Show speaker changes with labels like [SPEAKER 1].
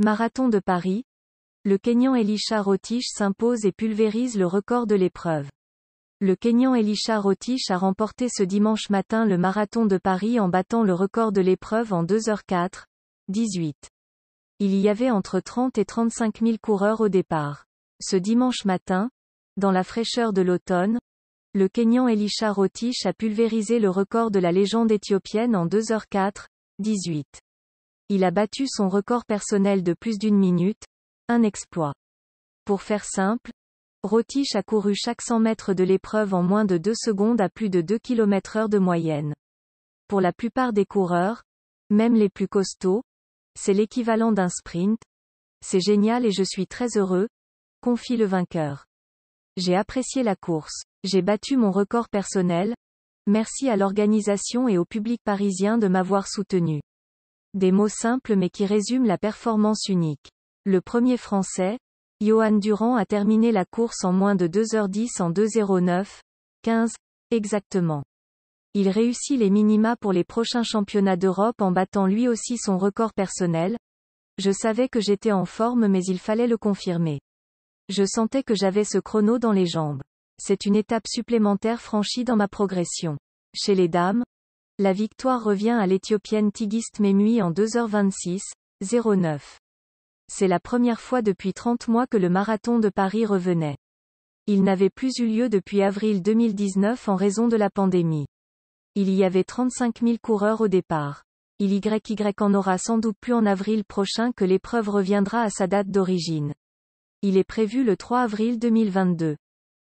[SPEAKER 1] Marathon de Paris, le Kenyan Elisha Rotich s'impose et pulvérise le record de l'épreuve. Le Kenyan Elisha Rotich a remporté ce dimanche matin le marathon de Paris en battant le record de l'épreuve en 2 h 04 18. Il y avait entre 30 et 35 000 coureurs au départ. Ce dimanche matin, dans la fraîcheur de l'automne, le Kenyan Elisha Rotich a pulvérisé le record de la légende éthiopienne en 2 h 04 18. Il a battu son record personnel de plus d'une minute, un exploit. Pour faire simple, Rotich a couru chaque 100 mètres de l'épreuve en moins de 2 secondes à plus de 2 km heure de moyenne. Pour la plupart des coureurs, même les plus costauds, c'est l'équivalent d'un sprint. C'est génial et je suis très heureux, confie le vainqueur. J'ai apprécié la course. J'ai battu mon record personnel. Merci à l'organisation et au public parisien de m'avoir soutenu. Des mots simples mais qui résument la performance unique. Le premier français, Johan Durand a terminé la course en moins de 2h10 en 2.09, 15, exactement. Il réussit les minima pour les prochains championnats d'Europe en battant lui aussi son record personnel. Je savais que j'étais en forme mais il fallait le confirmer. Je sentais que j'avais ce chrono dans les jambes. C'est une étape supplémentaire franchie dans ma progression. Chez les dames, la victoire revient à l'Éthiopienne Tigist Memui en 2h26, 09. C'est la première fois depuis 30 mois que le marathon de Paris revenait. Il n'avait plus eu lieu depuis avril 2019 en raison de la pandémie. Il y avait 35 000 coureurs au départ. Il y en aura sans doute plus en avril prochain que l'épreuve reviendra à sa date d'origine. Il est prévu le 3 avril 2022.